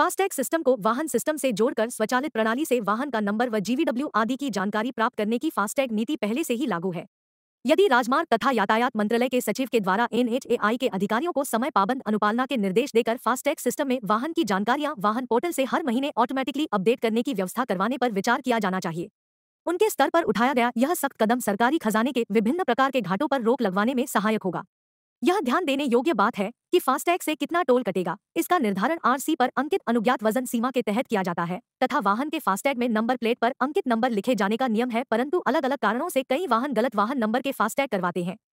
FASTag system को वाहन system से जोड़कर स्वचालित प्रणाली से वाहन का नंबर व जीवीडब्ल्यू आदि की जानकारी प्राप्त करने की फास्टैग नीति पहले से ही लागू है यदि राजमार्ग तथा यातायात मंत्रालय के सचिव के द्वारा एनएचएआई के अधिकारियों को समय पाबंद अनुपालना के निर्देश देकर फास्टैग सिस्टम में वाहन की जानकारियां वाहन पोर्टल से हर महीने ऑटोमेटिकली अपडेट करने की व्यवस्था करवाने पर विचार किया जाना चाहिए उनके स्तर पर उठाया गया यह सख्त कदम सरकारी खजाने के विभिन्न प्रकार के घाटों पर रोक लगवाने में सहायक होगा यह ध्यान देने योग्य बात है कि फास्टैग से कितना टोल कटेगा इसका निर्धारण आरसी पर अंकित अनुज्ञात वजन सीमा के तहत किया जाता है तथा वाहन के फास्टैग में नंबर प्लेट पर अंकित नंबर लिखे जाने का नियम है परंतु अलग अलग कारणों से कई वाहन गलत वाहन नंबर के फास्टैग करवाते हैं